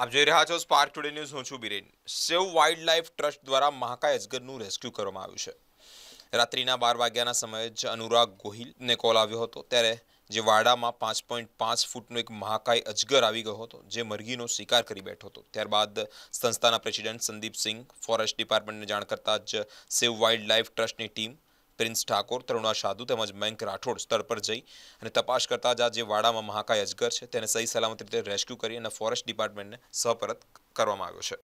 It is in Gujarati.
આપ જોઈ રહ્યા છો સ્પાર્ક ટુડે ન્યૂઝ હું છું Biren save wildlife trust દ્વારા મહાકાય અજગરનું રેસ્ક્યુ કરવામાં આવ્યું છે રાત્રિના બાર વાગ્યાના સમયે જ અનુરાગ ગોહિલને કોલ આવ્યો હતો ત્યારે જે વાડામાં પાંચ પોઈન્ટ પાંચ ફૂટનો એક મહાકાય અજગર આવી ગયો હતો જે મરઘીનો શિકાર કરી બેઠો હતો ત્યારબાદ સંસ્થાના પ્રેસિડેન્ટ સંદીપસિંહ ફોરેસ્ટ ડિપાર્ટમેન્ટને જાણ કરતાં જ સેવ વાઇલ્ડ લાઇફ ટ્રસ્ટની ટીમ પ્રિન્સ ઠાકોર તરુણા સાધુ તેમજ મયંક રાઠોડ સ્થળ પર જઈ અને તપાસ કરતા જ જે વાડામાં મહાકાય અજગર છે તેને સહી સલામત રીતે રેસ્ક્યુ કરી અને ફોરેસ્ટ ડિપાર્ટમેન્ટને સહપરત કરવામાં આવ્યો છે